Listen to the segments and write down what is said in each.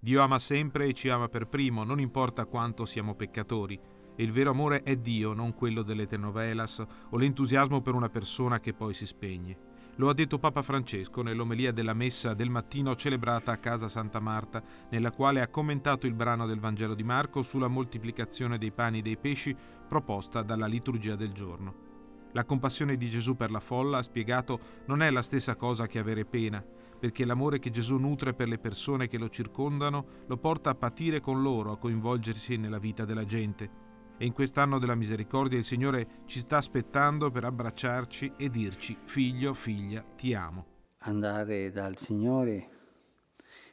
Dio ama sempre e ci ama per primo, non importa quanto siamo peccatori. E il vero amore è Dio, non quello delle telenovelas o l'entusiasmo per una persona che poi si spegne. Lo ha detto Papa Francesco nell'omelia della messa del mattino celebrata a casa Santa Marta, nella quale ha commentato il brano del Vangelo di Marco sulla moltiplicazione dei pani e dei pesci proposta dalla liturgia del giorno. La compassione di Gesù per la folla, ha spiegato, non è la stessa cosa che avere pena perché l'amore che Gesù nutre per le persone che lo circondano lo porta a patire con loro, a coinvolgersi nella vita della gente. E in quest'anno della misericordia il Signore ci sta aspettando per abbracciarci e dirci figlio, figlia, ti amo. Andare dal Signore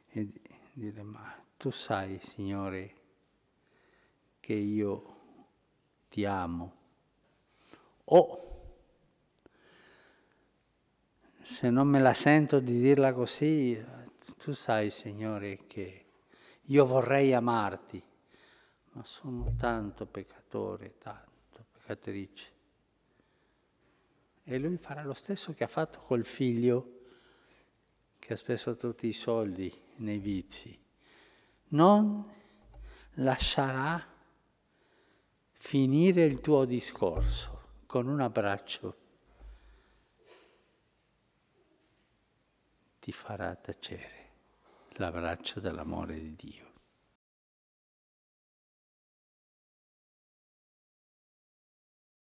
e dire ma tu sai Signore che io ti amo. O oh, se non me la sento di dirla così, tu sai Signore che io vorrei amarti, ma sono tanto peccatore, tanto peccatrice. E lui farà lo stesso che ha fatto col figlio che ha speso tutti i soldi nei vizi. Non lascerà finire il tuo discorso con un abbraccio ti farà tacere l'abbraccio dell'amore di Dio.